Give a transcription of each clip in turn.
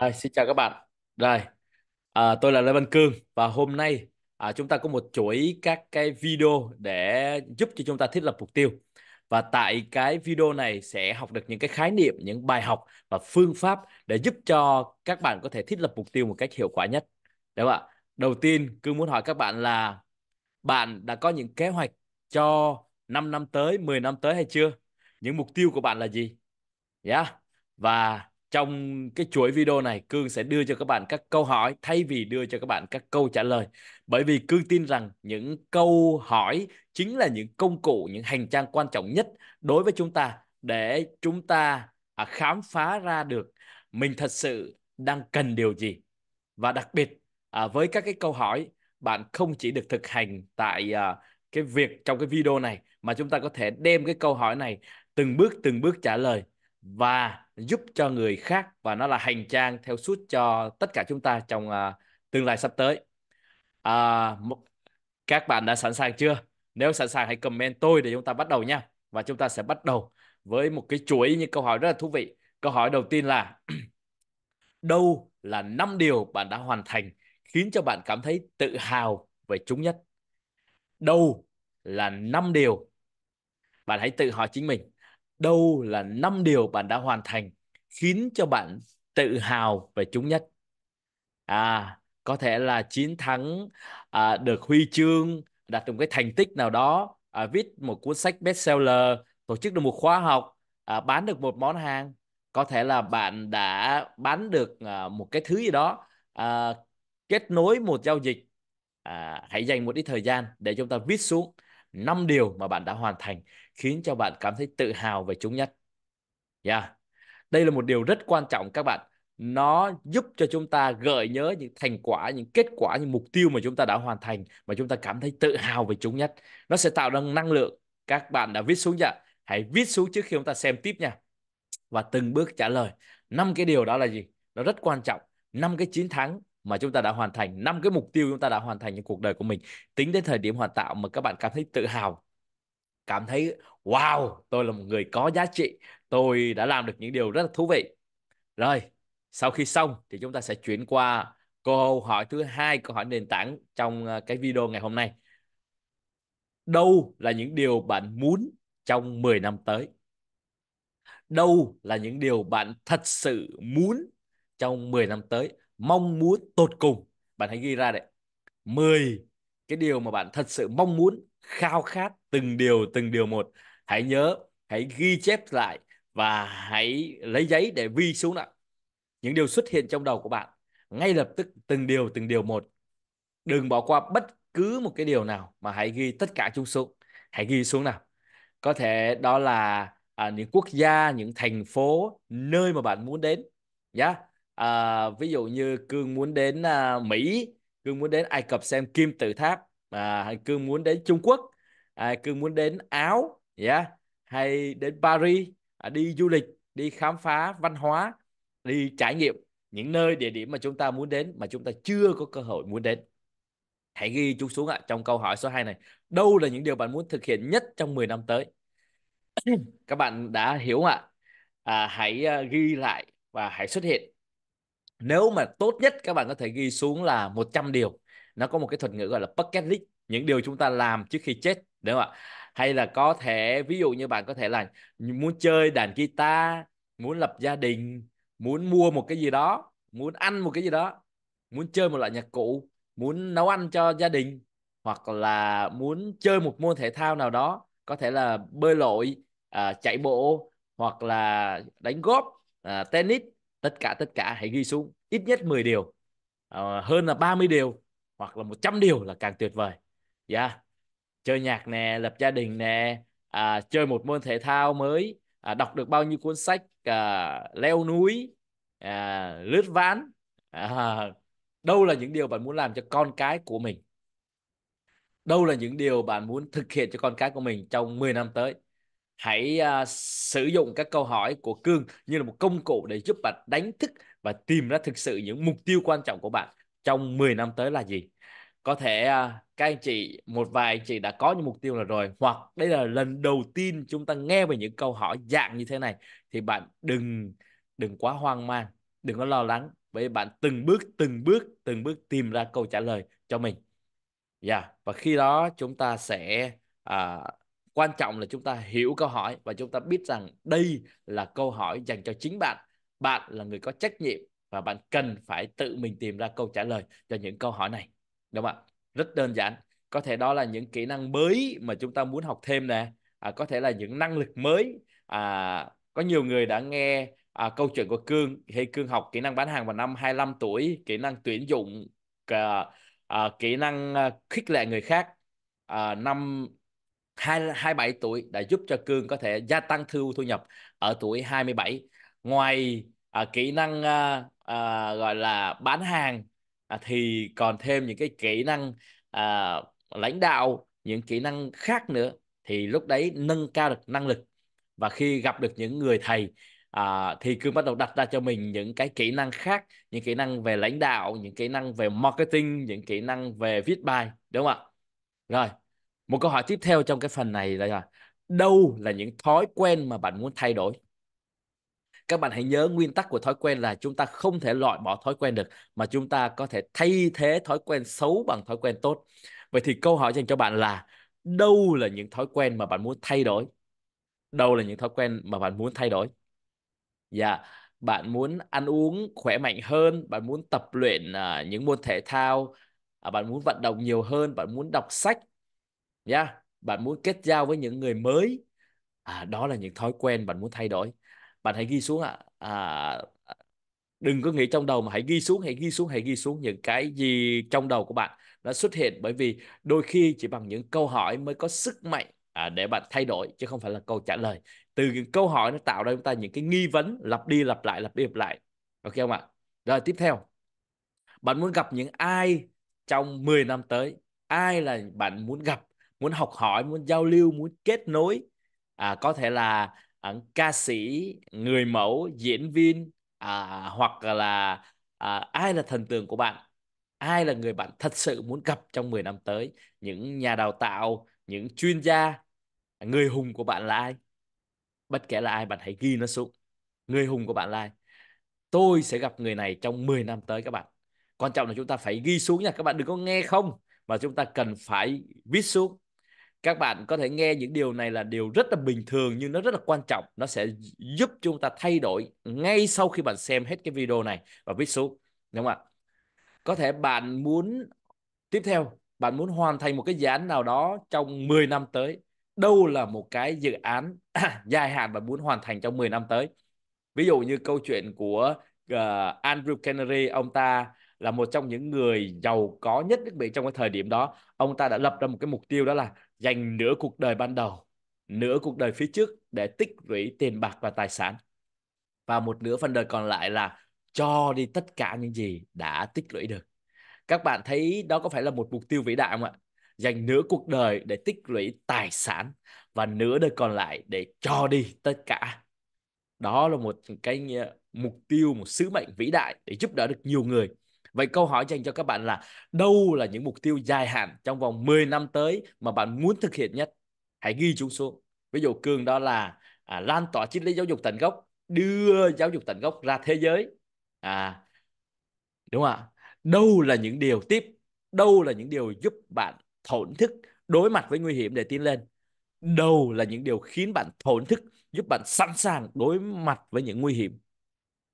Rồi, xin chào các bạn. Rồi, à, tôi là Lê Văn Cương và hôm nay à, chúng ta có một chuỗi các cái video để giúp cho chúng ta thiết lập mục tiêu. Và tại cái video này sẽ học được những cái khái niệm, những bài học và phương pháp để giúp cho các bạn có thể thiết lập mục tiêu một cách hiệu quả nhất. Đúng không ạ? Đầu tiên, Cương muốn hỏi các bạn là bạn đã có những kế hoạch cho 5 năm tới, 10 năm tới hay chưa? Những mục tiêu của bạn là gì? Yeah. Dạ. Và trong cái chuỗi video này cương sẽ đưa cho các bạn các câu hỏi thay vì đưa cho các bạn các câu trả lời bởi vì cương tin rằng những câu hỏi chính là những công cụ những hành trang quan trọng nhất đối với chúng ta để chúng ta à, khám phá ra được mình thật sự đang cần điều gì và đặc biệt à, với các cái câu hỏi bạn không chỉ được thực hành tại à, cái việc trong cái video này mà chúng ta có thể đem cái câu hỏi này từng bước từng bước trả lời và giúp cho người khác và nó là hành trang theo suốt cho tất cả chúng ta trong uh, tương lai sắp tới. À, một, các bạn đã sẵn sàng chưa? Nếu sẵn sàng hãy comment tôi để chúng ta bắt đầu nha. Và chúng ta sẽ bắt đầu với một cái chuỗi những câu hỏi rất là thú vị. Câu hỏi đầu tiên là đâu là năm điều bạn đã hoàn thành khiến cho bạn cảm thấy tự hào về chúng nhất? Đâu là năm điều bạn hãy tự hỏi chính mình đâu là năm điều bạn đã hoàn thành khiến cho bạn tự hào về chúng nhất à có thể là chiến thắng à, được huy chương đạt được cái thành tích nào đó à, viết một cuốn sách bestseller tổ chức được một khóa học à, bán được một món hàng có thể là bạn đã bán được à, một cái thứ gì đó à, kết nối một giao dịch à, hãy dành một ít thời gian để chúng ta viết xuống năm điều mà bạn đã hoàn thành khiến cho bạn cảm thấy tự hào về chúng nhất. Yeah. Đây là một điều rất quan trọng các bạn. Nó giúp cho chúng ta gợi nhớ những thành quả, những kết quả, những mục tiêu mà chúng ta đã hoàn thành mà chúng ta cảm thấy tự hào về chúng nhất. Nó sẽ tạo ra năng lượng. Các bạn đã viết xuống chưa? Hãy viết xuống trước khi chúng ta xem tiếp nha. Và từng bước trả lời. Năm cái điều đó là gì? Nó rất quan trọng. Năm cái chiến thắng mà chúng ta đã hoàn thành, năm cái mục tiêu chúng ta đã hoàn thành trong cuộc đời của mình. Tính đến thời điểm hoàn tạo mà các bạn cảm thấy tự hào cảm thấy wow tôi là một người có giá trị tôi đã làm được những điều rất là thú vị rồi sau khi xong thì chúng ta sẽ chuyển qua câu hỏi thứ hai câu hỏi nền tảng trong ờ, cái video ngày hôm nay đâu là những điều bạn muốn trong 10 năm tới đâu là những điều bạn thật sự muốn trong 10 năm tới mong muốn tột cùng bạn hãy ghi ra đấy 10 cái điều mà bạn thật sự mong muốn khao khát từng điều từng điều một hãy nhớ hãy ghi chép lại và hãy lấy giấy để vi xuống lại những điều xuất hiện trong đầu của bạn ngay lập tức từng điều từng điều một đừng bỏ qua bất cứ một cái điều nào mà hãy ghi tất cả chúng xuống hãy ghi xuống nào có thể đó là à, những quốc gia những thành phố nơi mà bạn muốn đến nhá yeah. à, ví dụ như cương muốn đến à, mỹ cương muốn đến ai cập xem kim tự tháp à, Hải Cương muốn đến Trung Quốc Hải à, Cương muốn đến Áo yeah. Dạ, hay đến Paris à, đi du lịch đi khám phá văn hóa đi trải nghiệm những nơi địa điểm mà chúng ta muốn đến mà chúng ta chưa có cơ hội muốn đến hãy ghi chú xuống ạ à, trong câu hỏi số 2 này đâu là những điều bạn muốn thực hiện nhất trong 10 năm tới các bạn đã hiểu ạ à, hãy à, ghi lại và hãy xuất hiện nếu mà tốt nhất các bạn có thể ghi xuống là 100 điều nó có một cái thuật ngữ gọi là bucket list những điều chúng ta làm trước khi chết đúng không ạ hay là có thể ví dụ như bạn có thể là muốn chơi đàn guitar muốn lập gia đình muốn mua một cái gì đó muốn ăn một cái gì đó muốn chơi một loại nhạc cụ muốn nấu ăn cho gia đình hoặc là muốn chơi một môn thể thao nào đó có thể là bơi lội à, chạy bộ hoặc là đánh golf à, tennis tất cả tất cả hãy ghi xuống ít nhất 10 điều à, hơn là 30 điều hoặc là 100 điều là càng tuyệt vời yeah. Dạ. chơi nhạc nè lập gia đình nè à, chơi một môn thể thao mới à, đọc được bao nhiêu cuốn sách à, leo núi à, lướt ván à, đâu là những điều bạn muốn làm cho con cái của mình đâu là những điều bạn muốn thực hiện cho con cái của mình trong 10 năm tới hãy uh, sử dụng các câu hỏi của cương như là một công cụ để giúp bạn đánh thức và tìm ra thực sự những mục tiêu quan trọng của bạn trong 10 năm tới là gì có thể à, các anh chị một vài anh chị đã có những mục tiêu là rồi hoặc đây là lần đầu tiên chúng ta nghe về những câu hỏi dạng như thế này thì bạn đừng đừng quá hoang mang đừng có lo lắng bởi bạn từng bước từng bước từng bước tìm ra câu trả lời cho mình yeah. và khi đó chúng ta sẽ à, quan trọng là chúng ta hiểu câu hỏi và chúng ta biết rằng đây là câu hỏi dành cho chính bạn bạn là người có trách nhiệm và bạn cần phải tự mình tìm ra câu trả lời cho những câu hỏi này đúng không ạ rất đơn giản có thể đó là những kỹ năng mới mà chúng ta muốn học thêm nè à, có thể là những năng lực mới à, có nhiều người đã nghe à, câu chuyện của cương khi cương học kỹ năng bán hàng vào năm 25 tuổi kỹ năng tuyển dụng à, à, kỹ năng à, khích lệ người khác à, năm 27 tuổi đã giúp cho cương có thể gia tăng thu thu nhập ở tuổi 27 ngoài à, kỹ năng à, à, gọi là bán hàng à, thì còn thêm những cái kỹ năng à, lãnh đạo những kỹ năng khác nữa thì lúc đấy nâng cao được năng lực và khi gặp được những người thầy à, thì cứ bắt đầu đặt ra cho mình những cái kỹ năng khác những kỹ năng về lãnh đạo những kỹ năng về marketing những kỹ năng về viết bài đúng không ạ rồi một câu hỏi tiếp theo trong cái phần này là đâu là những thói quen mà bạn muốn thay đổi các bạn hãy nhớ nguyên tắc của thói quen là chúng ta không thể loại bỏ thói quen được mà chúng ta có thể thay thế thói quen xấu bằng thói quen tốt vậy thì câu hỏi dành cho bạn là đâu là những thói quen mà bạn muốn thay đổi đâu là những thói quen mà bạn muốn thay đổi dạ yeah. bạn muốn ăn uống khỏe mạnh hơn bạn muốn tập luyện uh, những môn thể thao uh, bạn muốn vận động nhiều hơn bạn muốn đọc sách nha dạ, yeah. bạn muốn kết giao với những người mới à, đó là những thói quen bạn muốn thay đổi bạn hãy ghi xuống ạ à. đừng có nghĩ trong đầu mà hãy ghi xuống hãy ghi xuống hãy ghi xuống những cái gì trong đầu của bạn nó xuất hiện bởi vì đôi khi chỉ bằng những câu hỏi mới có sức mạnh à, để bạn thay đổi chứ không phải là câu trả lời từ những câu hỏi nó tạo ra chúng ta những cái nghi vấn lặp đi lặp lại lặp đi lặp lại ok không ạ rồi tiếp theo bạn muốn gặp những ai trong 10 năm tới ai là bạn muốn gặp muốn học hỏi muốn giao lưu muốn kết nối à, có thể là uh, ca sĩ người mẫu diễn viên à, hoặc là à, ai là thần tượng của bạn ai là người bạn thật sự muốn gặp trong 10 năm tới những nhà đào tạo những chuyên gia người hùng của bạn là ai bất kể là ai bạn hãy ghi nó xuống người hùng của bạn là ai tôi sẽ gặp người này trong 10 năm tới các bạn quan trọng là chúng ta phải ghi xuống nha các bạn đừng có nghe không mà chúng ta cần phải viết xuống các bạn có thể nghe những điều này là điều rất là bình thường nhưng nó rất là quan trọng nó sẽ giúp chúng ta thay đổi ngay sau khi bạn xem hết cái video này và viết xuống đúng không ạ có thể bạn muốn tiếp theo bạn muốn hoàn thành một cái dự án nào đó trong 10 năm tới đâu là một cái dự án dài hạn bạn muốn hoàn thành trong 10 năm tới ví dụ như câu chuyện của uh, Andrew Carnegie ông ta là một trong những người giàu có nhất nước Mỹ trong cái thời điểm đó ông ta đã lập ra một cái mục tiêu đó là dành nửa cuộc đời ban đầu, nửa cuộc đời phía trước để tích lũy tiền bạc và tài sản. Và một nửa phần đời còn lại là cho đi tất cả những gì đã tích lũy được. Các bạn thấy đó có phải là một mục tiêu vĩ đại không ạ? Dành nửa cuộc đời để tích lũy tài sản và nửa đời còn lại để cho đi tất cả. Đó là một cái ờ, mục tiêu, một sứ mệnh vĩ đại để giúp đỡ được nhiều người Vậy câu hỏi dành cho các bạn là đâu là những mục tiêu dài hạn trong vòng 10 năm tới mà bạn muốn thực hiện nhất? Hãy ghi chúng xuống. Ví dụ Cường đó là à, lan tỏa triết lý giáo dục tận gốc, đưa giáo dục tận gốc ra thế giới. À, đúng không ạ? Đâu là những điều tiếp, đâu là những điều giúp bạn thổn thức đối mặt với nguy hiểm để tiến lên? Đâu là những điều khiến bạn thổn thức, giúp bạn sẵn sàng đối mặt với những nguy hiểm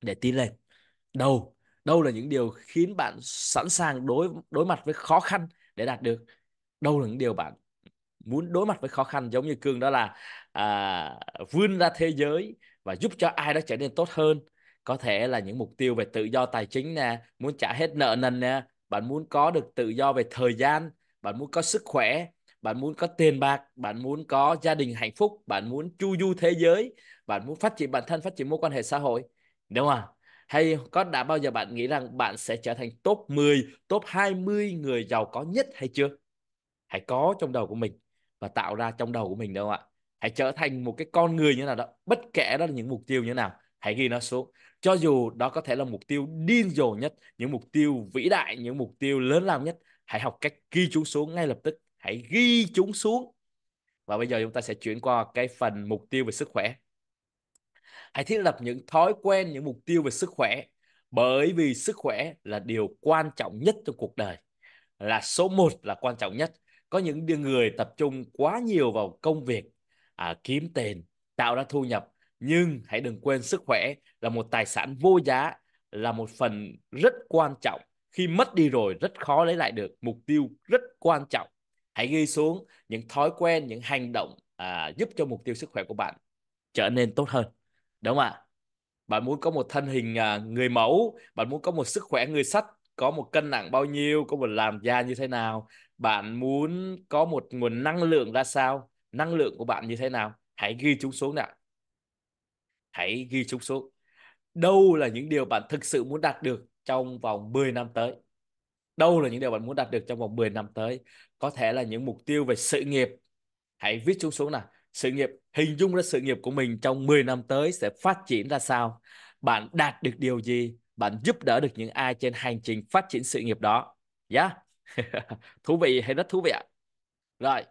để tiến lên? Đâu đâu là những điều khiến bạn sẵn sàng đối đối mặt với khó khăn để đạt được đâu là những điều bạn muốn đối mặt với khó khăn giống như cương đó là à, vươn ra thế giới và giúp cho ai đó trở nên tốt hơn có thể là những mục tiêu về tự do tài chính nè muốn trả hết nợ nần nè bạn muốn có được tự do về thời gian bạn muốn có sức khỏe bạn muốn có tiền bạc bạn muốn có gia đình hạnh phúc bạn muốn chu du thế giới bạn muốn phát triển bản thân phát triển mối quan hệ xã hội đúng không ạ hay có đã bao giờ bạn nghĩ rằng bạn sẽ trở thành top 10, top 20 người giàu có nhất hay chưa? Hãy có trong đầu của mình và tạo ra trong đầu của mình đâu ạ. Hãy trở thành một cái con người như nào đó, bất kể đó là những mục tiêu như nào, hãy ghi nó xuống. Cho dù đó có thể là mục tiêu điên rồ nhất, những mục tiêu vĩ đại, những mục tiêu lớn lao nhất, hãy học cách ghi chúng xuống ngay lập tức. Hãy ghi chúng xuống. Và bây giờ chúng ta sẽ chuyển qua cái phần mục tiêu về sức khỏe hãy thiết lập những thói quen những mục tiêu về sức khỏe bởi vì sức khỏe là điều quan trọng nhất trong cuộc đời là số một là quan trọng nhất có những người tập trung quá nhiều vào công việc à, kiếm tiền tạo ra thu nhập nhưng hãy đừng quên sức khỏe là một tài sản vô giá là một phần rất quan trọng khi mất đi rồi rất khó lấy lại được mục tiêu rất quan trọng hãy ghi xuống những thói quen những hành động à, giúp cho mục tiêu sức khỏe của bạn trở nên tốt hơn đúng không ạ bạn muốn có một thân hình à, người mẫu bạn muốn có một sức khỏe người sắt có một cân nặng bao nhiêu có một làm da như thế nào bạn muốn có một nguồn năng lượng ra sao năng lượng của bạn như thế nào hãy ghi chúng xuống nào hãy ghi chúng xuống đâu là những điều bạn thực sự muốn đạt được trong vòng 10 năm tới đâu là những điều bạn muốn đạt được trong vòng 10 năm tới có thể là những mục tiêu về sự nghiệp hãy viết chúng xuống nào sự nghiệp hình dung ra sự nghiệp của mình trong 10 năm tới sẽ phát triển ra sao bạn đạt được điều gì bạn giúp đỡ được những ai trên hành trình phát triển sự nghiệp đó nhá dạ. yeah. thú vị hay rất thú vị ạ rồi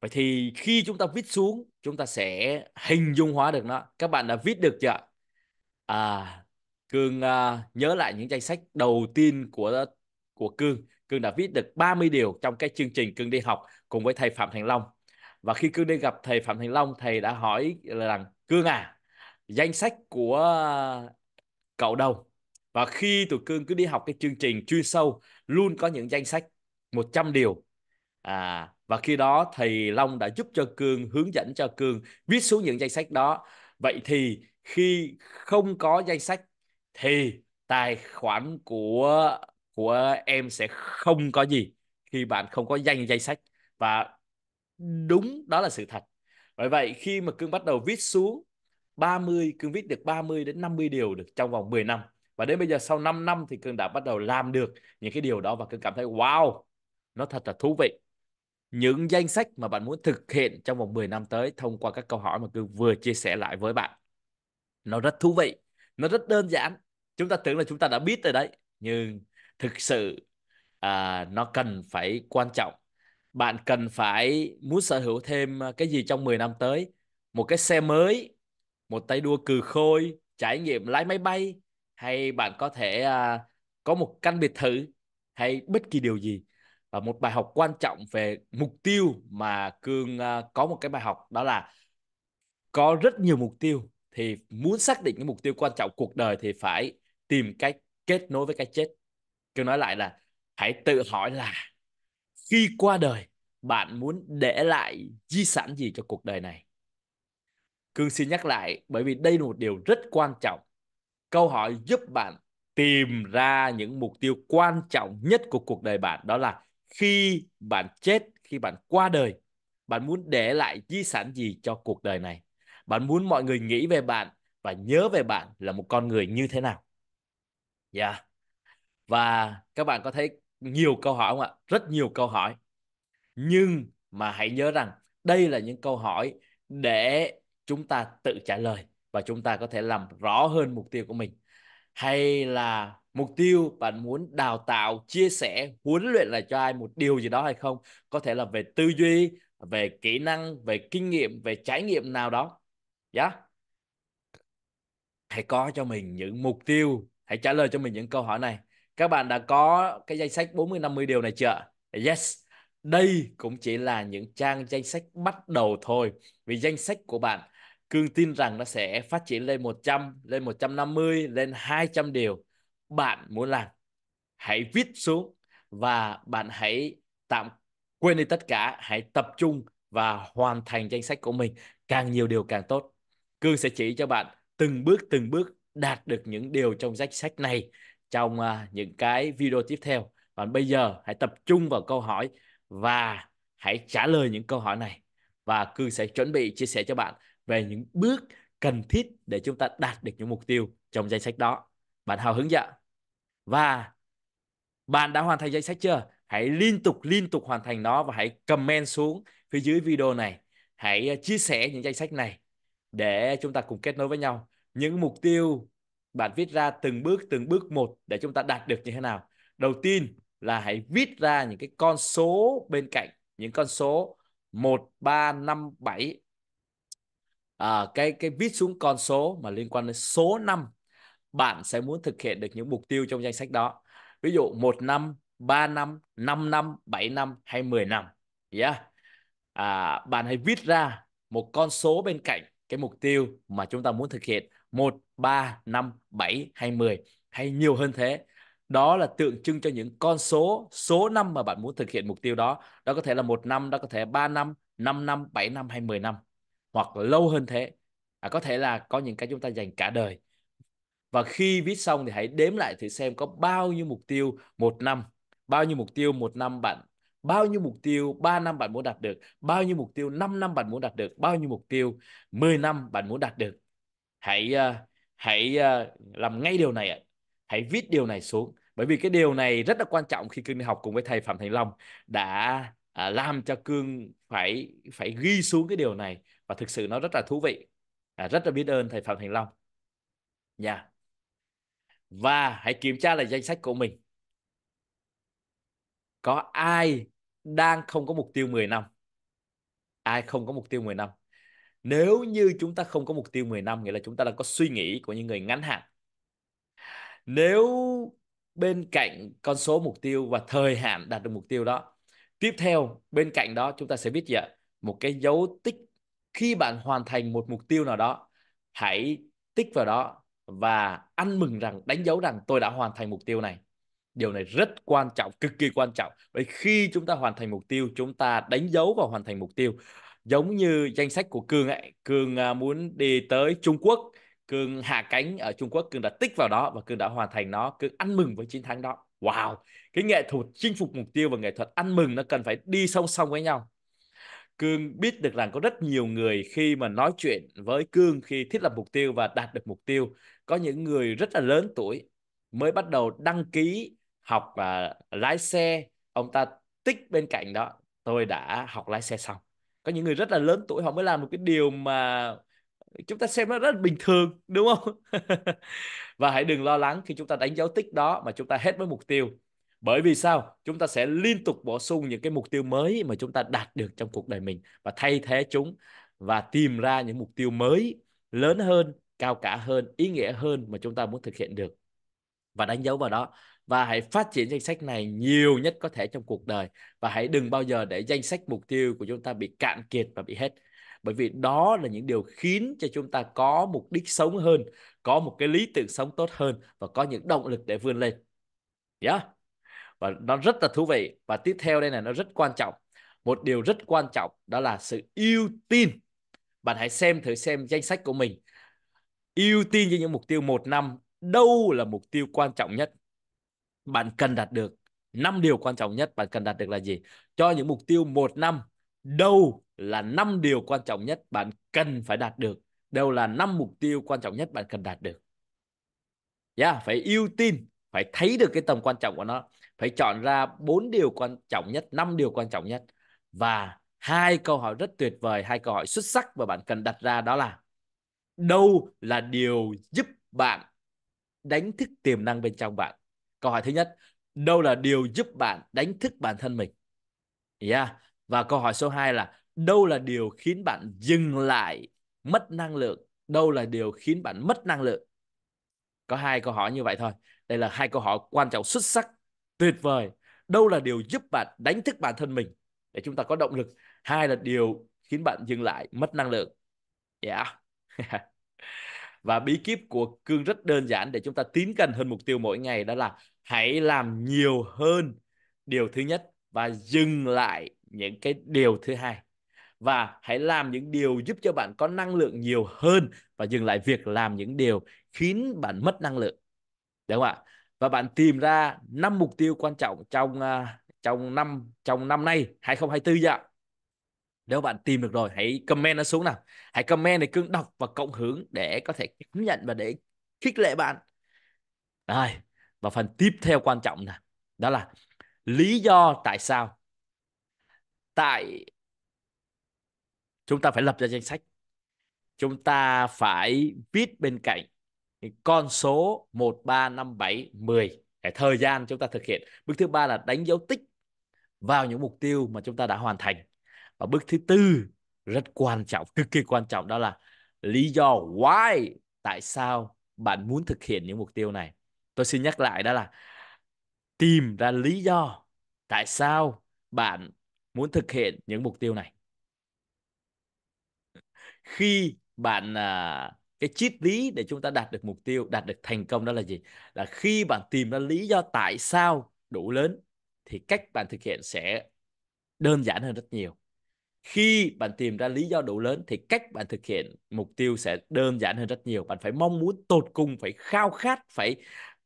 vậy thì khi chúng ta viết xuống chúng ta sẽ hình dung hóa được nó các bạn đã viết được chưa à cương à, nhớ lại những danh sách đầu tiên của của cương cương đã viết được 30 điều trong cái chương trình cương đi học cùng với thầy phạm thành long và khi cương đi gặp thầy phạm thành long thầy đã hỏi là rằng cương à danh sách của cậu đâu và khi tụi cương cứ đi học cái chương trình chuyên sâu luôn có những danh sách 100 điều à, và khi đó thầy long đã giúp cho cương hướng dẫn cho cương viết xuống những danh sách đó vậy thì khi không có danh sách thì tài khoản của của em sẽ không có gì khi bạn không có danh danh sách và đúng đó là sự thật bởi vậy khi mà cương bắt đầu viết xuống 30 cương viết được 30 đến 50 điều được trong vòng 10 năm và đến bây giờ sau 5 năm thì cương đã bắt đầu làm được những cái điều đó và cương cảm thấy wow nó thật là thú vị những danh sách mà bạn muốn thực hiện trong vòng 10 năm tới thông qua các câu hỏi mà cương vừa chia sẻ lại với bạn nó rất thú vị nó rất đơn giản chúng ta tưởng là chúng ta đã biết rồi đấy nhưng thực sự à, nó cần phải quan trọng bạn cần phải muốn sở hữu thêm ờ, cái gì trong 10 năm tới một cái xe mới một tay đua cừ khôi trải nghiệm lái máy bay hay bạn có thể à, có một căn biệt thự hay bất kỳ điều gì và một bài học quan trọng về mục tiêu mà cương à, có một cái bài học đó là có rất nhiều mục tiêu thì muốn xác định cái mục tiêu quan trọng cuộc đời thì phải tìm cách kết nối với cái chết cương nói lại là hãy tự hỏi là khi qua đời bạn muốn để lại di sản gì cho cuộc đời này cương xin nhắc lại bởi vì đây là một điều rất quan trọng câu hỏi giúp bạn tìm ra những mục tiêu quan trọng nhất của cuộc đời bạn đó là khi bạn chết khi bạn qua đời bạn muốn để lại di sản gì cho cuộc đời này bạn muốn mọi người nghĩ về bạn và nhớ về bạn là một con người như thế nào dạ yeah. và các bạn có thấy nhiều câu hỏi không ạ? Rất nhiều câu hỏi. Nhưng mà hãy nhớ rằng đây là những câu hỏi để chúng ta tự trả lời và chúng ta có thể làm rõ hơn mục tiêu của mình. Hay là mục tiêu bạn muốn đào tạo, chia sẻ, huấn luyện lại cho ai một điều gì đó hay không? Có thể là về tư duy, về kỹ năng, về kinh nghiệm, về trải nghiệm nào đó. Dạ. Yeah. Hãy có cho mình những mục tiêu, hãy trả lời cho mình những câu hỏi này các bạn đã có cái danh sách 40 50 điều này chưa? Yes. Đây cũng chỉ là những trang danh sách bắt đầu thôi. Vì danh sách của bạn Cương tin rằng nó sẽ phát triển lên 100, lên 150, lên 200 điều bạn muốn làm. Hãy viết xuống và bạn hãy tạm quên đi tất cả, hãy tập trung và hoàn thành danh sách của mình. Càng nhiều điều càng tốt. Cương sẽ chỉ cho bạn từng bước từng bước đạt được những điều trong danh sách này trong à, những cái video tiếp theo còn bây giờ hãy tập trung vào câu hỏi và hãy trả lời những câu hỏi này và cư sẽ chuẩn bị chia sẻ cho bạn về những bước cần thiết để chúng ta đạt được những mục tiêu trong danh sách đó bạn hào hứng chưa? và bạn đã hoàn thành danh sách chưa hãy liên tục liên tục hoàn thành nó và hãy comment xuống phía dưới video này hãy à, chia sẻ những danh sách này để chúng ta cùng kết nối với nhau những mục tiêu bạn viết ra từng bước từng bước một để chúng ta đạt được như thế nào đầu tiên là hãy viết ra những cái con số bên cạnh những con số 1 3 5 7 à, cái cái viết xuống con số mà liên quan đến số năm bạn sẽ muốn thực hiện được những mục tiêu trong danh sách đó ví dụ 1 năm 3 năm 5 năm 7 năm hay 10 năm yeah. à, bạn hãy viết ra một con số bên cạnh cái mục tiêu mà chúng ta muốn thực hiện 1, 3, 5, 7 hay 10 hay nhiều hơn thế. Đó là tượng trưng cho những con số, số năm mà bạn muốn thực hiện mục tiêu đó. Đó có thể là một năm, đó có thể 3 năm, 5 năm, 7 năm hay 10 năm. Hoặc lâu hơn thế. À, có thể là có những cái chúng ta dành cả đời. Và khi viết xong thì hãy đếm lại thử xem có bao nhiêu mục tiêu một năm, bao nhiêu mục tiêu một năm bạn bao nhiêu mục tiêu 3 năm bạn muốn đạt được, bao nhiêu mục tiêu 5 năm bạn muốn đạt được, bao nhiêu mục tiêu 10 năm bạn muốn đạt được hãy ờ, hãy ờ, làm ngay điều này ạ, hãy viết điều này xuống bởi vì cái điều này rất là quan trọng khi cương đi học cùng với thầy phạm thành long đã à, làm cho cương phải phải ghi xuống cái điều này và thực sự nó rất là thú vị à, rất là biết ơn thầy phạm thành long nha dạ. yeah. và hãy kiểm tra lại danh sách của mình có ai đang không có mục tiêu 10 năm ai không có mục tiêu 10 năm nếu như chúng ta không có mục tiêu 10 năm nghĩa là chúng ta đang có suy nghĩ của những người ngắn hạn nếu bên cạnh con số mục tiêu và thời hạn đạt được mục tiêu đó tiếp theo bên cạnh đó chúng ta sẽ biết gì ạ một cái dấu tích khi bạn hoàn thành một mục tiêu nào đó hãy tích vào đó và ăn mừng rằng đánh dấu rằng tôi đã hoàn thành mục tiêu này điều này rất quan trọng cực kỳ quan trọng bởi khi chúng ta hoàn thành mục tiêu chúng ta đánh dấu và hoàn thành mục tiêu giống như danh sách của cường, ấy Cương à, muốn đi tới Trung Quốc cường hạ cánh ở Trung Quốc cường đã tích vào đó và cường đã hoàn thành nó cường ăn mừng với chiến thắng đó wow cái nghệ thuật chinh phục mục tiêu và nghệ thuật ăn mừng nó cần phải đi song song với nhau Cường biết được rằng có rất nhiều người khi mà nói chuyện với cường khi thiết lập mục tiêu và đạt được mục tiêu, có những người rất là lớn tuổi mới bắt đầu đăng ký học và lái xe, ông ta tích bên cạnh đó, tôi đã học lái xe xong có những người rất là lớn tuổi họ mới làm một cái điều mà chúng ta xem nó rất là bình thường đúng không và hãy đừng lo lắng khi chúng ta đánh dấu tích đó mà chúng ta hết với mục tiêu bởi vì sao chúng ta sẽ liên tục bổ sung những cái mục tiêu mới mà chúng ta đạt được trong cuộc đời mình và thay thế chúng và tìm ra những mục tiêu mới lớn hơn cao cả hơn ý nghĩa hơn mà chúng ta muốn thực hiện được và đánh dấu vào đó và hãy phát triển danh sách này nhiều nhất có thể trong cuộc đời và hãy đừng bao giờ để danh sách mục tiêu của chúng ta bị cạn kiệt và bị hết bởi vì đó là những điều khiến cho chúng ta có mục đích sống hơn có một cái lý tưởng sống tốt hơn và có những động lực để vươn lên nhá yeah. và nó rất là thú vị và tiếp theo đây là nó rất quan trọng một điều rất quan trọng đó là sự ưu tiên bạn hãy xem thử xem danh sách của mình ưu tiên cho những mục tiêu một năm đâu là mục tiêu quan trọng nhất bạn cần đạt được năm điều quan trọng nhất bạn cần đạt được là gì cho những mục tiêu một năm đâu là năm điều quan trọng nhất bạn cần phải đạt được đâu là năm mục tiêu quan trọng nhất bạn cần đạt được yeah, dạ, phải ưu tiên phải thấy được cái tầm quan trọng của nó phải chọn ra bốn điều quan trọng nhất năm điều quan trọng nhất và hai câu hỏi rất tuyệt vời hai câu hỏi xuất sắc mà bạn cần đặt ra đó là đâu là điều giúp bạn đánh thức tiềm năng bên trong bạn câu hỏi thứ nhất đâu là điều giúp bạn đánh thức bản thân mình yeah. Dạ. và câu hỏi số 2 là đâu là điều khiến bạn dừng lại mất năng lượng đâu là điều khiến bạn mất năng lượng có hai câu hỏi như vậy thôi đây là hai câu hỏi quan trọng xuất sắc tuyệt vời đâu là điều giúp bạn đánh thức bản thân mình để chúng ta có động lực hai là điều khiến bạn dừng lại mất năng lượng yeah dạ. và bí kíp của cương rất đơn giản để chúng ta tiến gần hơn mục tiêu mỗi ngày đó là hãy làm nhiều hơn điều thứ nhất và dừng lại những cái điều thứ hai và hãy làm những điều giúp cho bạn có năng lượng nhiều hơn và dừng lại việc làm những điều khiến bạn mất năng lượng đúng không ạ và bạn tìm ra năm mục tiêu quan trọng trong à, trong năm trong năm nay 2024 dạ nếu bạn tìm được rồi hãy comment nó xuống nào hãy comment để cương đọc và cộng hưởng để có thể cảm nhận và để khích lệ bạn rồi và phần tiếp theo quan trọng này đó là lý do tại sao tại chúng ta phải lập ra danh sách chúng ta phải viết bên cạnh con số 1, 3, 5, 7, 10 để thời gian chúng ta thực hiện. Bước thứ ba là đánh dấu tích vào những mục tiêu mà chúng ta đã hoàn thành và bước thứ tư rất quan trọng cực kỳ quan trọng đó là lý do why tại sao bạn muốn thực hiện những mục tiêu này tôi xin nhắc lại đó là tìm ra lý do tại sao bạn muốn thực hiện những mục tiêu này khi bạn à, cái triết lý để chúng ta đạt được mục tiêu đạt được thành công đó là gì là khi bạn tìm ra lý do tại sao đủ lớn thì cách bạn thực hiện sẽ đơn giản hơn rất nhiều khi bạn tìm ra lý do đủ lớn thì cách bạn thực hiện mục tiêu sẽ đơn giản hơn rất nhiều bạn phải mong muốn tột cùng phải khao khát phải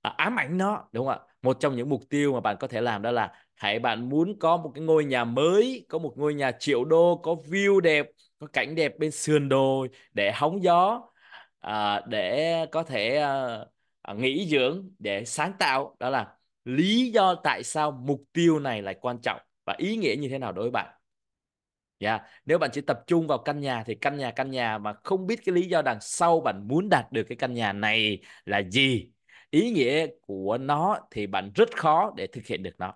à, ám ảnh nó đúng không ạ một trong những mục tiêu mà bạn có thể làm đó là hãy bạn muốn có một cái ngôi nhà mới có một ngôi nhà triệu đô có view đẹp có cảnh đẹp bên sườn đồi để hóng gió à, để có thể à, à nghỉ dưỡng để sáng tạo đó là lý do tại sao mục tiêu này lại quan trọng và ý nghĩa như thế nào đối với bạn Yeah. Dạ, nếu bạn chỉ tập trung vào căn nhà thì căn nhà căn nhà mà không biết cái lý do đằng sau bạn muốn đạt được cái căn nhà này là gì, ý nghĩa của nó thì bạn rất khó để thực hiện được nó.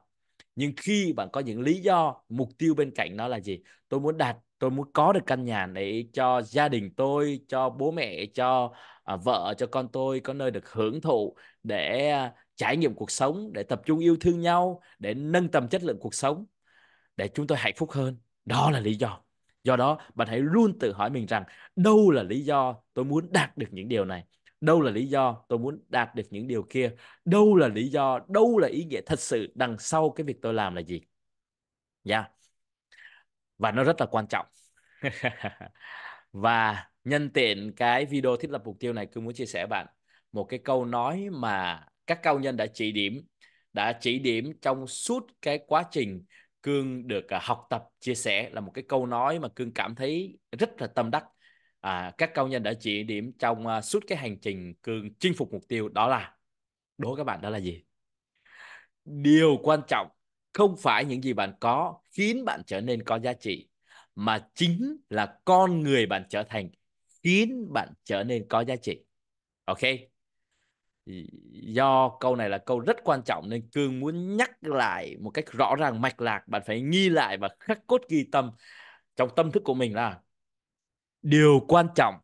Nhưng khi bạn có những lý do, mục tiêu bên cạnh nó là gì? Tôi muốn đạt, tôi muốn có được căn nhà này cho gia đình tôi, cho bố mẹ, cho à, vợ, cho con tôi có nơi được hưởng thụ để à, trải nghiệm cuộc sống, để tập trung yêu thương nhau, để nâng tầm chất lượng cuộc sống, để chúng tôi hạnh phúc hơn đó là lý do. Do đó, bạn hãy luôn tự hỏi mình rằng đâu là lý do tôi muốn đạt được những điều này? Đâu là lý do tôi muốn đạt được những điều kia? Đâu là lý do, đâu là ý nghĩa thật sự đằng sau cái việc tôi làm là gì? Nha. Dạ. Yeah. Và nó rất là quan trọng. và nhân tiện cái video thiết lập mục tiêu này tôi muốn chia sẻ bạn một cái câu nói mà các cao nhân đã chỉ điểm đã chỉ điểm trong suốt cái quá trình cương được à, học tập chia sẻ là một cái câu nói mà cương cảm thấy rất là tâm đắc à, các cao nhân đã chỉ điểm trong à, suốt cái hành trình cương chinh phục mục tiêu đó là đối các bạn đó là gì điều quan trọng không phải những gì bạn có khiến bạn trở nên có giá trị mà chính là con người bạn trở thành khiến bạn trở nên có giá trị ok do câu này là câu rất quan trọng nên cương muốn nhắc lại một cách rõ ràng mạch lạc bạn phải nghi lại và khắc cốt ghi tâm trong tâm thức của mình là điều quan trọng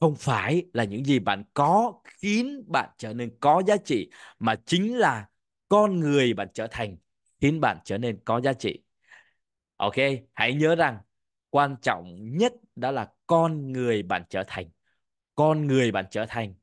không phải là những gì bạn có khiến bạn trở nên có giá trị mà chính là con người bạn trở thành khiến bạn trở nên có giá trị ok hãy nhớ rằng quan trọng nhất đó là con người bạn trở thành con người bạn trở thành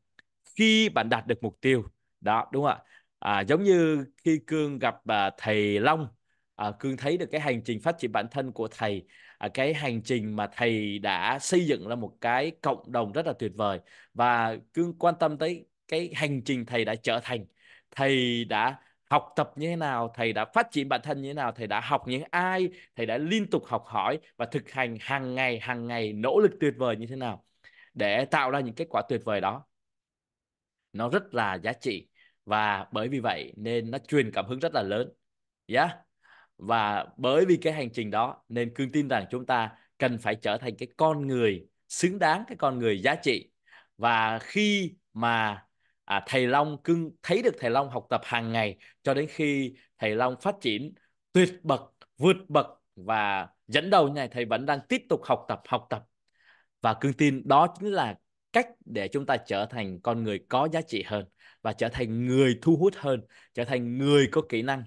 khi bạn đạt được mục tiêu đó đúng không ạ à, giống như khi cương gặp à, thầy long à, cương thấy được cái hành trình phát triển bản thân của thầy à, cái hành trình mà thầy đã xây dựng ra một cái cộng đồng rất là tuyệt vời và cương quan tâm tới cái hành trình thầy đã trở thành thầy đã học tập như thế nào thầy đã phát triển bản thân như thế nào thầy đã học những ai thầy đã liên tục học hỏi và thực hành hàng ngày hàng ngày nỗ lực tuyệt vời như thế nào để tạo ra những kết quả tuyệt vời đó nó rất là giá trị và bởi vì vậy nên nó truyền cảm hứng rất là lớn yeah. và bởi vì cái hành trình đó nên cương tin rằng chúng ta cần phải trở thành cái con người xứng đáng cái con người giá trị và khi mà à, thầy long cưng thấy được thầy long học tập hàng ngày cho đến khi thầy long phát triển tuyệt bậc vượt bậc và dẫn đầu như này thầy vẫn đang tiếp tục học tập học tập và cương tin đó chính là cách để chúng ta trở thành con người có giá trị hơn và trở thành người thu hút hơn trở thành người có kỹ năng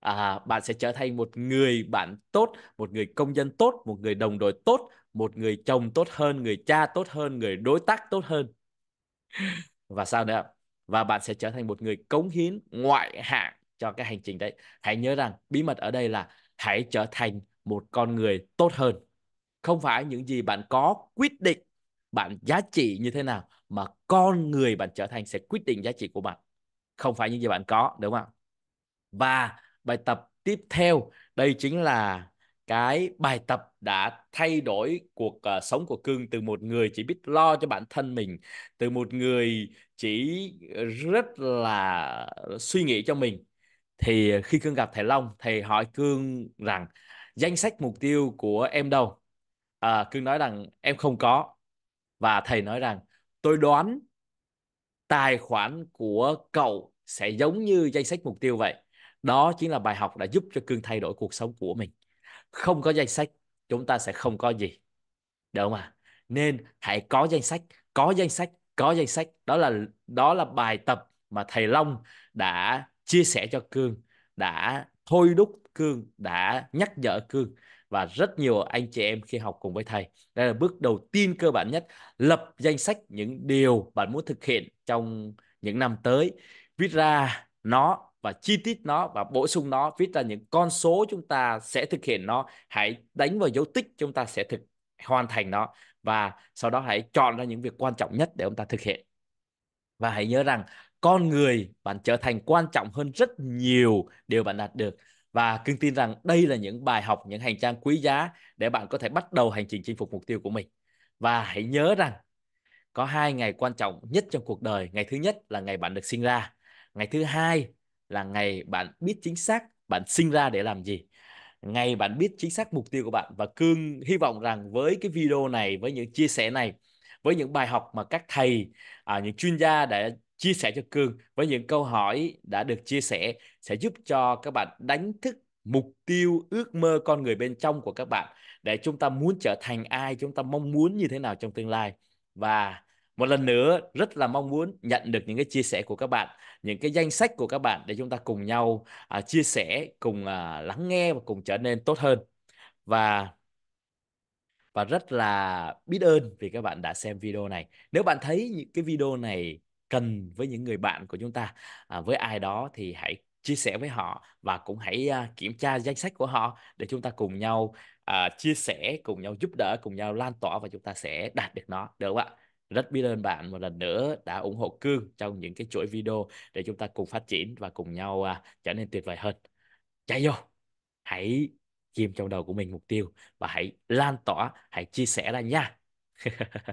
à, bạn sẽ trở thành một người bạn tốt một người công dân tốt một người đồng đội tốt một người chồng tốt hơn người cha tốt hơn người đối tác tốt hơn và sao nữa và bạn sẽ trở thành một người cống hiến ngoại hạng cho cái hành trình đấy hãy nhớ rằng bí mật ở đây là hãy trở thành một con người tốt hơn không phải những gì bạn có quyết định bạn giá trị như thế nào mà con người bạn trở thành sẽ quyết định giá trị của bạn không phải những gì bạn có đúng không và bài tập tiếp theo đây chính là cái bài tập đã thay đổi cuộc uh, sống của cương từ một người chỉ biết lo cho bản thân mình từ một người chỉ rất là suy nghĩ cho mình thì khi cương gặp thầy long thầy hỏi cương rằng danh sách mục tiêu của em đâu à, cương nói rằng em không có và thầy nói rằng tôi đoán tài khoản của cậu sẽ giống như danh sách mục tiêu vậy đó chính là bài học đã giúp cho cương thay đổi cuộc sống của mình không có danh sách chúng ta sẽ không có gì được không ạ à? nên hãy có danh sách có danh sách có danh sách đó là đó là bài tập mà thầy Long đã chia sẻ cho cương đã thôi đúc cương đã nhắc nhở cương và rất nhiều anh chị em khi học cùng với thầy. Đây là bước đầu tiên cơ bản nhất, lập danh sách những điều bạn muốn thực hiện trong những năm tới, viết ra nó và chi tiết nó và bổ sung nó, viết ra những con số chúng ta sẽ thực hiện nó, hãy đánh vào dấu tích chúng ta sẽ thực hoàn thành nó và sau đó hãy chọn ra những việc quan trọng nhất để ông ta thực hiện. Và hãy nhớ rằng con người bạn trở thành quan trọng hơn rất nhiều điều bạn đạt được và cương tin rằng đây là những bài học những hành trang quý giá để bạn có thể bắt đầu hành trình chinh phục mục tiêu của mình và hãy nhớ rằng có hai ngày quan trọng nhất trong cuộc đời ngày thứ nhất là ngày bạn được sinh ra ngày thứ hai là ngày bạn biết chính xác bạn sinh ra để làm gì ngày bạn biết chính xác mục tiêu của bạn và cương hy vọng rằng với cái video này với những chia sẻ này với những bài học mà các thầy à, những chuyên gia đã chia sẻ cho Cương với những câu hỏi đã được chia sẻ sẽ giúp cho các bạn đánh thức mục tiêu ước mơ con người bên trong của các bạn để chúng ta muốn trở thành ai chúng ta mong muốn như thế nào trong tương lai và một lần nữa rất là mong muốn nhận được những cái chia sẻ của các bạn những cái danh sách của các bạn để chúng ta cùng nhau à, chia sẻ cùng à, lắng nghe và cùng trở nên tốt hơn và và rất là biết ơn vì các bạn đã xem video này nếu bạn thấy những cái video này cần với những người bạn của chúng ta à, với ai đó thì hãy chia sẻ với họ và cũng hãy uh, kiểm tra danh sách của họ để chúng ta cùng nhau uh, chia sẻ cùng nhau giúp đỡ cùng nhau lan tỏa và chúng ta sẽ đạt được nó được không ạ rất biết ơn bạn một lần nữa đã ủng hộ cương trong những cái chuỗi video để chúng ta cùng phát triển và cùng nhau uh, trở nên tuyệt vời hơn chạy vô hãy chìm trong đầu của mình mục tiêu và hãy lan tỏa hãy chia sẻ ra nha